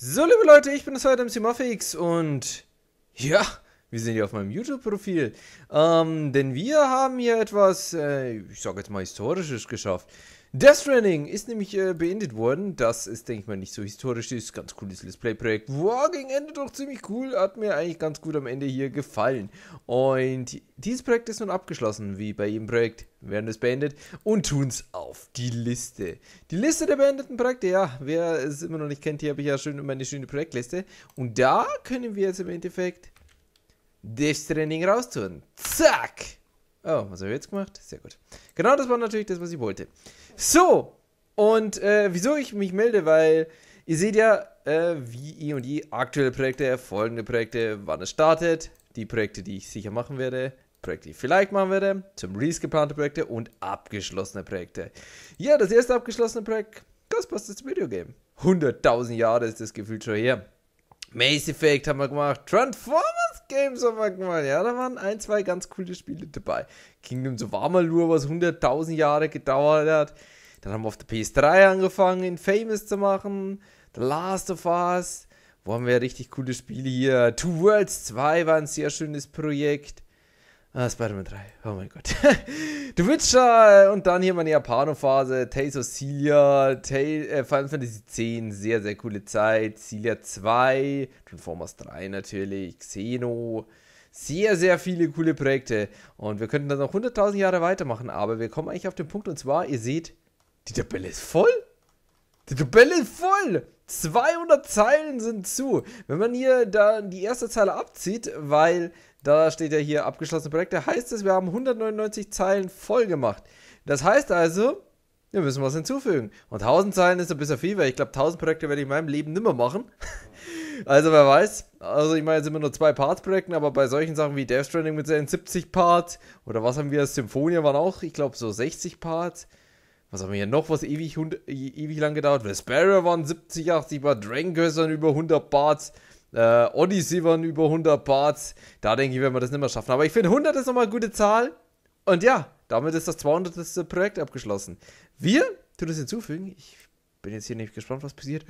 So, liebe Leute, ich bin es heute MC Muffix und ja, wir sind hier auf meinem YouTube-Profil. Ähm, denn wir haben hier etwas, äh, ich sag jetzt mal historisches geschafft. Death Stranding ist nämlich äh, beendet worden. Das ist, denke ich mal, nicht so historisch. Das ist ein ganz cooles Let's Play-Projekt. War gegen Ende doch ziemlich cool. Hat mir eigentlich ganz gut am Ende hier gefallen. Und dieses Projekt ist nun abgeschlossen. Wie bei jedem Projekt werden es beendet und tun es auf die Liste. Die Liste der beendeten Projekte, ja, wer es immer noch nicht kennt, hier habe ich ja schon immer schöne Projektliste. Und da können wir jetzt im Endeffekt Death Stranding raustun. Zack! Oh, was habe ich jetzt gemacht? Sehr gut. Genau das war natürlich das, was ich wollte. So, und äh, wieso ich mich melde, weil ihr seht ja, äh, wie eh und je aktuelle Projekte, folgende Projekte, wann es startet, die Projekte, die ich sicher machen werde, Projekte, die ich vielleicht machen werde, zum Release geplante Projekte und abgeschlossene Projekte. Ja, das erste abgeschlossene Projekt, Ghostbusters Videogame. 100.000 Jahre ist das gefühlt schon her. Mass Effect haben wir gemacht, Transformer! Games haben wir gemacht. Ja, da waren ein, zwei ganz coole Spiele dabei. Kingdom so war mal nur, was 100.000 Jahre gedauert hat. Dann haben wir auf der PS3 angefangen, Famous zu machen. The Last of Us. Wo haben wir richtig coole Spiele hier? Two Worlds 2 war ein sehr schönes Projekt. Ah, Spider-Man 3. Oh mein Gott. The Witcher und dann hier meine Japano-Phase. Tales of Celia, Tale, äh, Final Fantasy 10, sehr, sehr coole Zeit. Celia 2, Transformers 3 natürlich, Xeno. Sehr, sehr viele coole Projekte. Und wir könnten dann noch 100.000 Jahre weitermachen, aber wir kommen eigentlich auf den Punkt und zwar, ihr seht, die Tabelle ist voll. Die Tabelle ist voll! 200 Zeilen sind zu. Wenn man hier da die erste Zeile abzieht, weil da steht ja hier abgeschlossene Projekte, heißt es, wir haben 199 Zeilen voll gemacht. Das heißt also, wir müssen was hinzufügen. Und 1000 Zeilen ist ein bisschen viel, weil ich glaube, 1000 Projekte werde ich in meinem Leben nimmer machen. also wer weiß. Also ich meine, jetzt immer nur zwei Parts-Projekten, aber bei solchen Sachen wie Death Stranding mit seinen 70 Parts oder was haben wir, Symphonia waren auch, ich glaube, so 60 Parts was haben wir hier noch, was ewig, hund, e, ewig lang gedauert hat? Sparrow waren 70, 80 Bart, Dragoncurse waren über 100 Parts, äh, Odyssey waren über 100 Parts. Da denke ich, werden wir das nicht mehr schaffen. Aber ich finde, 100 ist nochmal eine gute Zahl. Und ja, damit ist das 200. Projekt abgeschlossen. Wir tun das hinzufügen. Ich bin jetzt hier nicht gespannt, was passiert.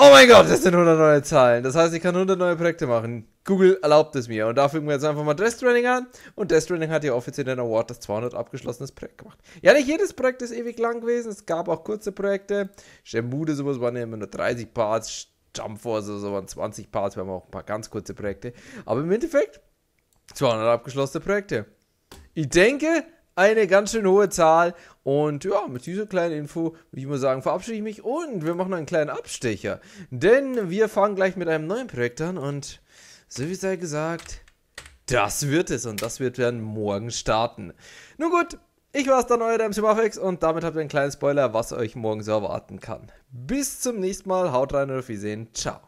Oh mein Gott, das sind 100 neue Zahlen. Das heißt, ich kann 100 neue Projekte machen. Google erlaubt es mir. Und da fügen wir jetzt einfach mal Death Stranding an. Und Death Stranding hat ja offiziell den Award das 200 abgeschlossenes Projekt gemacht. Ja, nicht jedes Projekt ist ewig lang gewesen. Es gab auch kurze Projekte. Shambude, sowas waren ja immer nur 30 Parts. Jump Force, also so waren 20 Parts. Wir haben auch ein paar ganz kurze Projekte. Aber im Endeffekt 200 abgeschlossene Projekte. Ich denke, eine ganz schön hohe Zahl. Und ja, mit dieser kleinen Info würde ich mal sagen, verabschiede ich mich und wir machen einen kleinen Abstecher. Denn wir fangen gleich mit einem neuen Projekt an und so wie sei gesagt, das wird es und das wird werden morgen starten. Nun gut, ich war's dann, euer MC Muffix und damit habt ihr einen kleinen Spoiler, was euch morgen so erwarten kann. Bis zum nächsten Mal, haut rein und auf Wiedersehen, ciao.